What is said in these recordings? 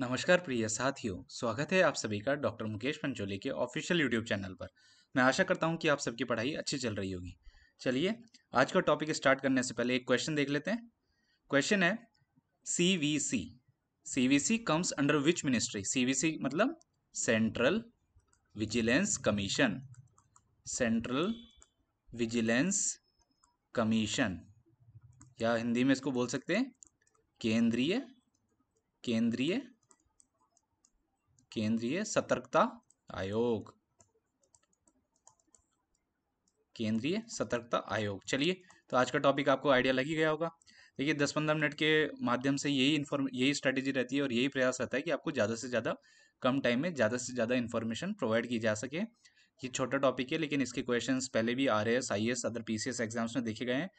नमस्कार प्रिय साथियों स्वागत है आप सभी का डॉक्टर मुकेश पंचोली के ऑफिशियल यूट्यूब चैनल पर मैं आशा करता हूं कि आप सबकी पढ़ाई अच्छी चल रही होगी चलिए आज का टॉपिक स्टार्ट करने से पहले एक क्वेश्चन देख लेते हैं क्वेश्चन है C V C C V C comes under which ministry C V C मतलब central vigilance commission central vigilance commission या हिंदी में इसको बोल सकते हैं केंद्रीय केंद्रीय केंद्रीय सतर्कता आयोग केंद्रीय सतर्कता आयोग चलिए तो आज का टॉपिक आपको आइडिया लगी गया होगा देखिए दस पंद्रह मिनट के माध्यम से यही इन्फॉर्म यही स्ट्रैटेजी रहती है और यही प्रयास रहता है कि आपको ज़्यादा से ज़्यादा कम टाइम में ज़्यादा से ज़्यादा इन्फॉर्मेशन प्रोवाइड की जा सके ये छोटा टॉपिक है लेकिन इसके क्वेश्चन पहले भी R S I S other P exams में देखे गए हैं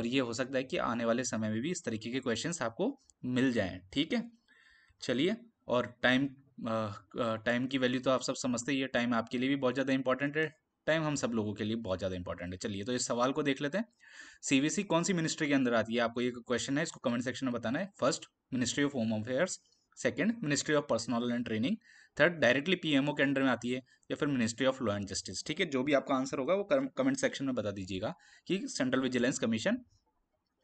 और ये हो सकता है कि आने वाले समय में भी इस तरीके के क्वेश्चन आपको मिल जाएँ ठीक है चलिए और टाइम टाइम की वैल्यू तो आप सब समझते ही है टाइम आपके लिए भी बहुत ज़्यादा इंपॉर्टेंट है टाइम हम सब लोगों के लिए बहुत ज़्यादा इंपॉर्टेंट है चलिए तो इस सवाल को देख लेते हैं सीबीसी कौन सी मिनिस्ट्री के अंदर आती है आपको एक क्वेश्चन है इसको कमेंट सेक्शन में बताना है first ministry of home affairs second ministry of personnel and training third directly PMO के अंडर में आती है या फिर ministry of law and justice ठीक है जो भी आपका आंसर होगा वो कमेंट सेक्शन में बता दीजिएगा कि सेंट्रल विजिलेंस कमीशन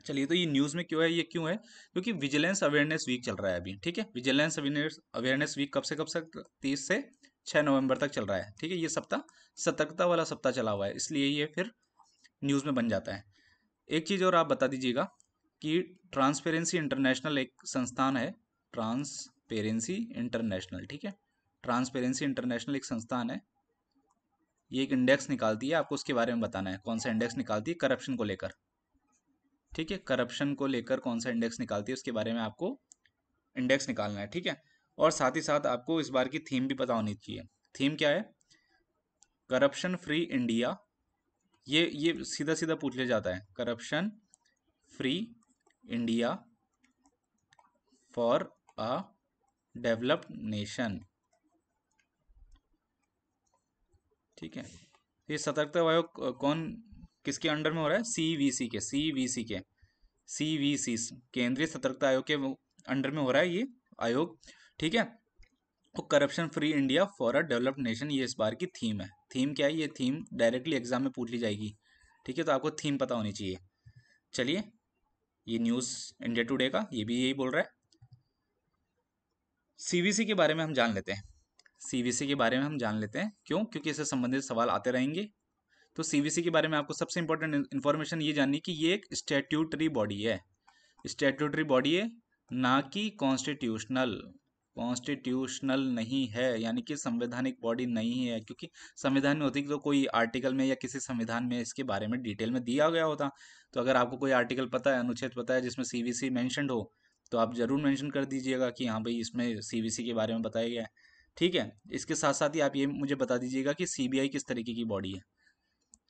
चलिए तो ये न्यूज़ में क्यों है ये क्यों है क्योंकि विजिलेंस अवेयरनेस वीक चल रहा है अभी ठीक है विजिलेंस अवेयरनेस वीक कब से कब तक तीस से छः नवंबर तक चल रहा है ठीक है ये सप्ताह सतर्कता वाला सप्ताह चला हुआ है इसलिए ये फिर न्यूज़ में बन जाता है एक चीज़ और आप बता दीजिएगा कि ट्रांसपेरेंसी इंटरनेशनल एक संस्थान है ट्रांसपेरेंसी इंटरनेशनल ठीक है ट्रांसपेरेंसी इंटरनेशनल एक संस्थान है ये एक इंडेक्स निकालती है आपको उसके बारे में बताना है कौन सा इंडेक्स निकालती है करप्शन को लेकर ठीक है करप्शन को लेकर कौन सा इंडेक्स निकालती है उसके बारे में आपको इंडेक्स निकालना है ठीक है और साथ ही साथ आपको इस बार की थीम भी पता होनी चाहिए थीम क्या है करप्शन फ्री इंडिया ये ये सीधा सीधा पूछ लिया जाता है corruption free India for a developed nation ठीक है ये सतर्कता आयोग कौन किसके अंडर में हो रहा है सी के सी के सी केंद्रीय सतर्कता आयोग के अंडर में हो रहा है ये आयोग ठीक है तो corruption free India for a developed nation ये इस बार की थीम है थीम क्या है ये थीम डायरेक्टली एग्जाम में पूछ ली जाएगी ठीक है तो आपको थीम पता होनी चाहिए चलिए ये न्यूज़ इंडिया टुडे का ये भी यही बोल रहा है सीवीसी के बारे में हम जान लेते हैं सीवीसी के बारे में हम जान लेते हैं क्यों क्योंकि इससे संबंधित सवाल आते रहेंगे तो सी के बारे में आपको सबसे इंपॉर्टेंट इन्फॉर्मेशन ये जाननी कि ये एक स्टेट्यूटरी बॉडी है स्टेट्यूटरी बॉडी है ना कि कॉन्स्टिट्यूशनल कॉन्स्टिट्यूशनल नहीं है यानी कि संवैधानिक बॉडी नहीं है क्योंकि संविधान में होती तो कोई आर्टिकल में या किसी संविधान में इसके बारे में डिटेल में दिया गया होता तो अगर आपको कोई आर्टिकल पता है अनुच्छेद पता है जिसमें सी वी हो तो आप ज़रूर मैंशन कर दीजिएगा कि हाँ भाई इसमें सी के बारे में बताया गया है ठीक है इसके साथ साथ ही आप ये मुझे बता दीजिएगा कि सी किस तरीके की बॉडी है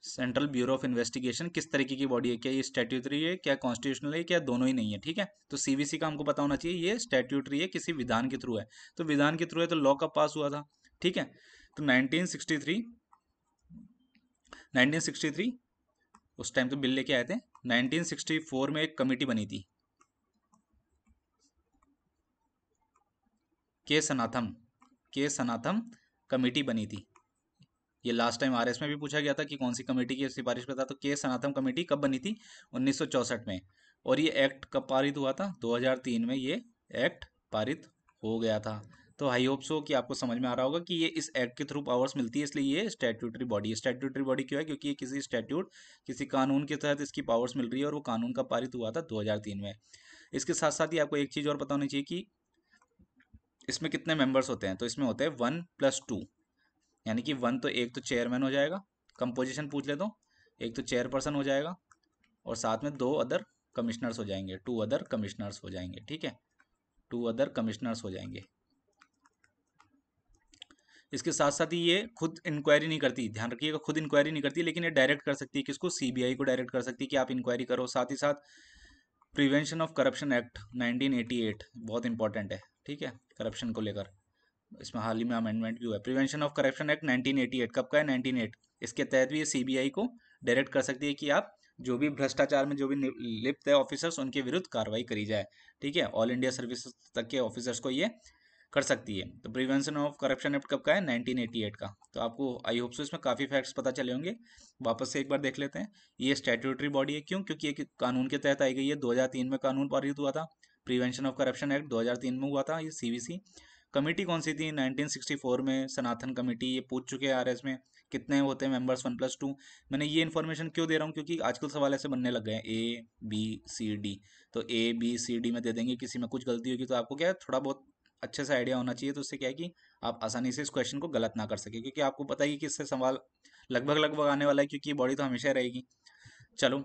सेंट्रल ब्यूरो ऑफ इन्वेस्टिगेशन किस तरीके की बॉडी है क्या ये स्टेट्यूटरी है क्या कॉन्स्टिट्यूशनल है क्या दोनों ही नहीं है ठीक है तो सीबीसी का हमको पता होना चाहिए ये स्टेट्यूटरी है किसी विधान के थ्रू है तो विधान के थ्रू है तो लॉ कब पास हुआ था ठीक है तो सिक्सटी थ्री उस टाइम तो बिल लेके आए थे 1964 में एक कमेटी बनी थी के सनाथम के सनाथम कमेटी बनी थी ये लास्ट टाइम आर में भी पूछा गया था कि कौन सी कमेटी की सिफारिश था तो के सनातन कमेटी कब बनी थी 1964 में और ये एक्ट कब पारित हुआ था 2003 में ये एक्ट पारित हो गया था तो आई होप सो कि आपको समझ में आ रहा होगा कि ये इस एक्ट के थ्रू पावर्स मिलती है इसलिए ये स्टैट्यूटरी बॉडी स्टैट्यूटरी बॉडी क्यों है क्योंकि ये किसी स्टैट्यूट किसी कानून के तहत इसकी पावर्स मिल रही है और वो कानून का पारित हुआ था 2003 में इसके साथ साथ ही आपको एक चीज़ और बता होनी चाहिए कि इसमें कितने मेंबर्स होते हैं तो इसमें होते हैं वन प्लस टू यानी कि वन तो एक तो चेयरमैन हो जाएगा कंपोजिशन पूछ ले तो एक तो चेयरपर्सन हो जाएगा और साथ में दो अदर कमिश्नर्स हो जाएंगे टू अदर कमिश्नर्स हो जाएंगे ठीक है टू अदर कमिश्नर्स हो जाएंगे इसके साथ साथ ही ये खुद इंक्वायरी नहीं करती ध्यान रखिएगा खुद इंक्वायरी नहीं करती लेकिन ये डायरेक्ट कर सकती है किसको सीबीआई को डायरेक्ट कर सकती है कि आप इंक्वायरी करो साथ ही साथ प्रिवेंशन ऑफ करप्शन एक्ट 1988 बहुत इंपॉर्टेंट है ठीक है करप्शन को लेकर इसमें हाल ही में अमेंडमेंट भी हुआ है prevention of corruption act eight कब का है एट इसके तहत भी ये आई को डायरेक्ट कर सकती है कि आप जो भी भ्रष्टाचार में जो भी लिप्त है ऑफिसर्स उनके विरुद्ध कार्रवाई करी जाए ठीक है ऑल इंडिया सर्विस तक के ऑफिसर्स को ये कर सकती है तो प्रिवेंशन ऑफ करप्शन एक्ट कब का है 1988 का तो आपको आई होप सो इसमें काफ़ी फैक्ट्स पता चले होंगे वापस से एक बार देख लेते हैं ये स्टेट्यूटरी बॉडी है क्यों क्योंकि एक कानून के तहत आई गई है 2003 में कानून पारित हुआ था प्रिवेंशन ऑफ करप्शन एक्ट 2003 में हुआ था ये सी कमेटी कौन सी थी 1964 में सनातन कमेटी ये पूछ चुके हैं आर में कितने होते हैं मेंबर्स वन प्लस टू मैंने ये इन्फॉर्मेशन क्यों दे रहा हूँ क्योंकि आजकल सवाल ऐसे बनने लग गए हैं ए बी सी डी तो ए बी सी डी में दे देंगे किसी में कुछ गलती होगी तो आपको क्या है थोड़ा बहुत अच्छे से आइडिया होना चाहिए तो उससे क्या है कि आप आसानी से इस क्वेश्चन को गलत ना कर सके क्योंकि आपको पता ही कि इससे सवाल लगभग लगभग आने वाला है क्योंकि बॉडी तो हमेशा रहेगी चलो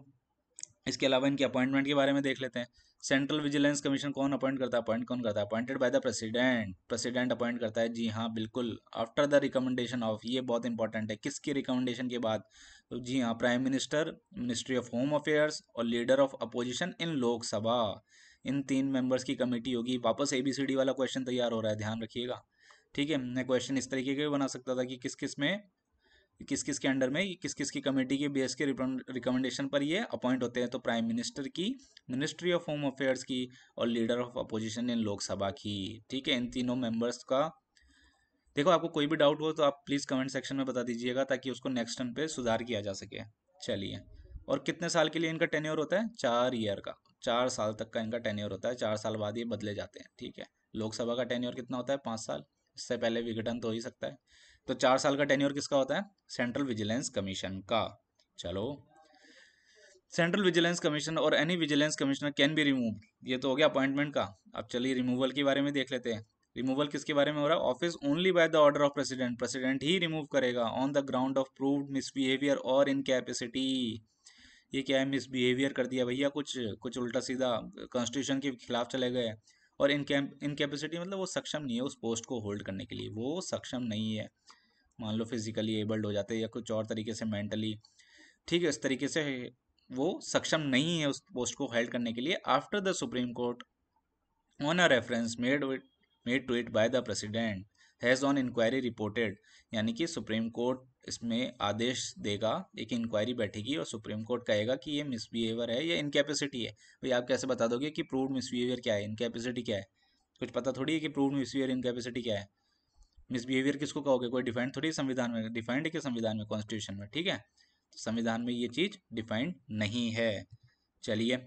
इसके अलावा इनके अपॉइंटमेंट के बारे में देख लेते हैं सेंट्रल विजिलेंस कमीशन कौन अपॉइंट करता है अपॉइंट कौन करता है appointed by the president president appoint करता है जी हाँ बिल्कुल आफ्टर द रिकमेंडेशन ऑफ ये बहुत इंपॉर्टेंट है किसकी रिकमेंडेशन के बाद तो जी हाँ prime minister ministry of home affairs और leader of opposition in Lok Sabha इन तीन मेंबर्स की कमेटी होगी वापस ए बी सी डी वाला क्वेश्चन तैयार हो रहा है ध्यान रखिएगा ठीक है मैं क्वेश्चन इस तरीके का भी बना सकता था कि किस किस में किस किस के अंडर में किस किस की कमेटी के बेस के रिकमेंडेशन पर ये अपॉइंट होते हैं तो प्राइम मिनिस्टर की मिनिस्ट्री ऑफ होम अफेयर्स की और leader of opposition in Lok Sabha की ठीक है इन तीनों मेंबर्स का देखो आपको कोई भी डाउट हो तो आप प्लीज़ कमेंट सेक्शन में बता दीजिएगा ताकि उसको नेक्स्ट टर्म पे सुधार किया जा सके चलिए और कितने साल के लिए इनका टेन्योर होता है चार ईयर का चार साल तक का इनका टेन्योर होता है चार साल बाद ये बदले जाते हैं ठीक है लोकसभा का टेन्योर कितना होता है पाँच साल इससे पहले विघटन तो हो ही सकता है तो चार साल का टेन्योर किसका होता है सेंट्रल विजिलेंस कमीशन का चलो सेंट्रल विजिलेंस कमीशन और any vigilance commissioner can be remove ये तो हो गया अपॉइंटमेंट का अब चलिए रिमूवल के बारे में देख लेते हैं रिमूवल किसके बारे में हो रहा है office only by the order of president president ही रिमूव करेगा on the ground of proved misbehaviour और कैपेसिटी ये क्या है मिसबिहेवियर कर दिया भैया कुछ कुछ उल्टा सीधा कॉन्स्टिट्यूशन के खिलाफ चले गए और इनकेपेसिटी मतलब वो सक्षम नहीं है उस पोस्ट को होल्ड करने के लिए वो सक्षम नहीं है मान लो फिजिकली एबल्ड हो जाते हैं या कुछ और तरीके से मेंटली ठीक है इस तरीके से वो सक्षम नहीं है उस पोस्ट को हेल्ड करने के लिए after the supreme court on a reference made made to it by the president has on inquiry reported यानी कि सुप्रीम कोर्ट इसमें आदेश देगा एक इंक्वायरी बैठेगी और सुप्रीम कोर्ट कहेगा कि ये मिसबिहेवियर है या इनकेपेसिटी है भाई आप कैसे बता दोगे कि प्रूव मिसबिहेवियर क्या है इनकेपेसिटी क्या है कुछ पता थोड़ी है कि प्रूव मिसबिहेवियर इनकेपेसिटी क्या है मिसबिहेवियर किसको कहोगे कोई डिफाइंड थोड़ी संविधान में डिफाइंड है कि संविधान में कॉन्स्टिट्यूशन में ठीक है तो संविधान में ये चीज़ डिफाइंड नहीं है चलिए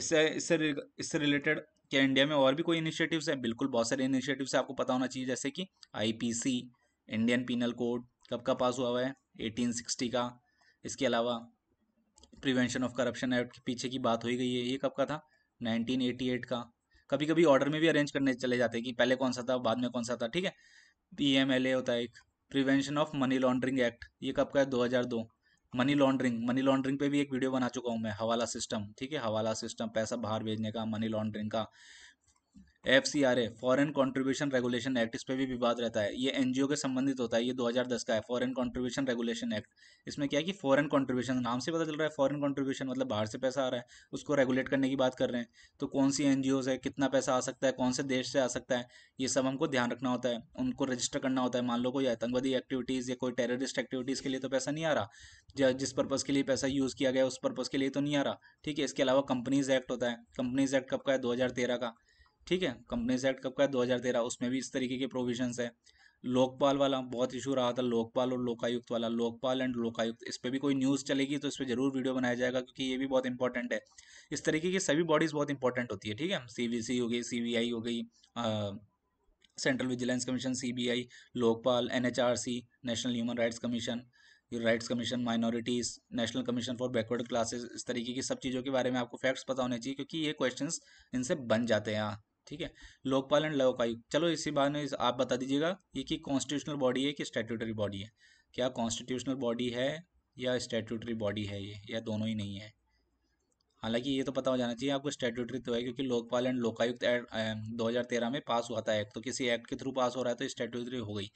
इससे इससे इससे रिलेटेड क्या इंडिया में और भी कोई इनिशिएटिव्स हैं बिल्कुल बहुत सारे इनिशिएटिव्स आपको पता होना चाहिए जैसे कि आईपीसी इंडियन पीनल कोड कब का पास हुआ हुआ है 1860 का इसके अलावा प्रिवेंशन ऑफ करप्शन एक्ट के पीछे की बात हो गई है ये कब का था 1988 का कभी कभी ऑर्डर में भी अरेंज करने चले जाते हैं कि पहले कौन सा था बाद में कौन सा था ठीक है पी होता है एक prevention of money laundering act ये कब का है 2002 मनी लॉन्ड्रिंग मनी लॉन्ड्रिंग पे भी एक वीडियो बना चुका हूँ मैं हवाला सिस्टम ठीक है हवाला सिस्टम पैसा बाहर भेजने का मनी लॉन्ड्रिंग का F C R A foreign contribution regulation act इस पर भी विवाद रहता है ये एनजीओ के संबंधित होता है ये 2010 का है फॉरन कॉन्ट्रीब्यूशन रेगुलेशन एक्ट इसमें क्या है कि फॉरन कॉन्ट्रीब्यूशन नाम से पता चल रहा है फॉरन कॉन्ट्रीब्यूशन मतलब बाहर से पैसा आ रहा है उसको रेगुलेट करने की बात कर रहे हैं तो कौन सी एन है कितना पैसा आ सकता है कौन से देश से आ सकता है ये सब हमको ध्यान रखना होता है उनको रजिस्टर करना होता है मान लो कोई आतंकवादी एक्टिविटीज़ या कोई टेररिस्ट एक्टिविटीज़ के लिए तो पैसा नहीं आ रहा जिस पर्पज़ के लिए पैसा यूज़ किया गया उस पर्पज़ के लिए तो नहीं आ रहा ठीक है इसके अलावा कंपनीज एक्ट होता है कंपनीज एक्ट कब का है दो का ठीक है कंपनीज एक्ट कब का है तेरह उसमें भी इस तरीके के प्रोविजन है लोकपाल वाला बहुत इशू रहा था लोकपाल और लोकायुक्त वाला लोकपाल एंड लोकायुक्त इस पर भी कोई न्यूज़ चलेगी तो इस पर जरूर वीडियो बनाया जाएगा क्योंकि ये भी बहुत इंपॉर्टेंट है इस तरीके की सभी बॉडीज़ बहुत इंपॉर्टेंट होती है ठीक है सी हो गई सी हो गई सेंट्रल विजिलेंस कमीशन आई लोकपाल सी national human rights commission rights commission minorities national commission for backward classes इस तरीके की सब चीज़ों के बारे में आपको फैक्ट्स पता होने चाहिए क्योंकि ये क्वेश्चंस इनसे बन जाते हैं हाँ। ठीक है लोकपाल एंड लोकायुक्त चलो इसी बारे में आप बता दीजिएगा ये कि कॉन्स्टिट्यूशनल बॉडी है कि स्टेट्यूटरी बॉडी है क्या कॉन्स्टिट्यूशनल बॉडी है या स्टेट्यूटरी बॉडी है ये या दोनों ही नहीं है हालांकि ये तो पता हो जाना चाहिए आपको स्टेट्यूटरी तो है क्योंकि लोकपाल एंड लोकायुक्त एक्ट दो हज़ार तेरह में पास हुआ था एक्ट तो किसी एक्ट के थ्रू पास हो रहा है तो स्टेट्यूटरी हो गई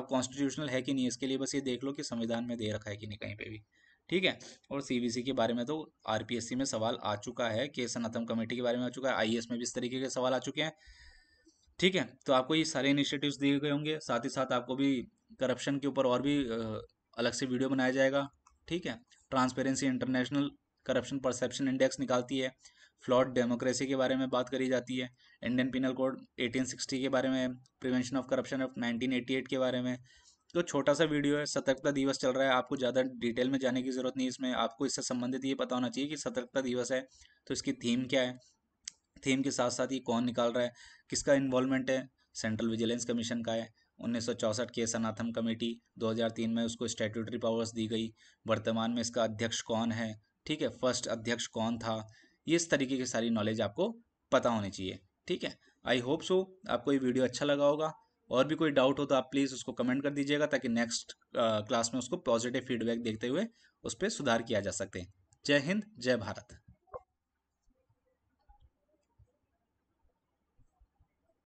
अब कॉन्स्टिट्यूशनल है कि नहीं इसके लिए बस ये देख लो कि संविधान में दे रखा है कि नहीं कहीं पर भी ठीक है और सीबीसी के बारे में तो आरपीएससी में सवाल आ चुका है के सनातन कमेटी के बारे में आ चुका है आईएएस में भी इस तरीके के सवाल आ चुके हैं ठीक है तो आपको ये सारे इनिशिएटिव्स दिए गए होंगे साथ ही साथ आपको भी करप्शन के ऊपर और भी अलग से वीडियो बनाया जाएगा ठीक है transparency international corruption perception index निकालती है फ्लॉड डेमोक्रेसी के बारे में बात करी जाती है इंडियन पिनल कोड 1860 के बारे में प्रिवेंशन ऑफ करप्शन ऑफ 1988 के बारे में तो छोटा सा वीडियो है सतर्कता दिवस चल रहा है आपको ज़्यादा डिटेल में जाने की ज़रूरत नहीं इसमें आपको इससे संबंधित ये पता होना चाहिए कि सतर्कता दिवस है तो इसकी थीम क्या है थीम के साथ साथ ये कौन निकाल रहा है किसका इन्वॉल्वमेंट है सेंट्रल विजिलेंस कमीशन का है उन्नीस के सनाथम कमेटी 2003 में उसको स्टेटूटरी पावर्स दी गई वर्तमान में इसका अध्यक्ष कौन है ठीक है फर्स्ट अध्यक्ष कौन था इस तरीके की सारी नॉलेज आपको पता होनी चाहिए ठीक है आई होप सो आपको ये वीडियो अच्छा लगा होगा और भी कोई डाउट हो तो आप प्लीज़ उसको कमेंट कर दीजिएगा ताकि नेक्स्ट क्लास में उसको पॉजिटिव फीडबैक देखते हुए उस पर सुधार किया जा सके जय हिंद जय भारत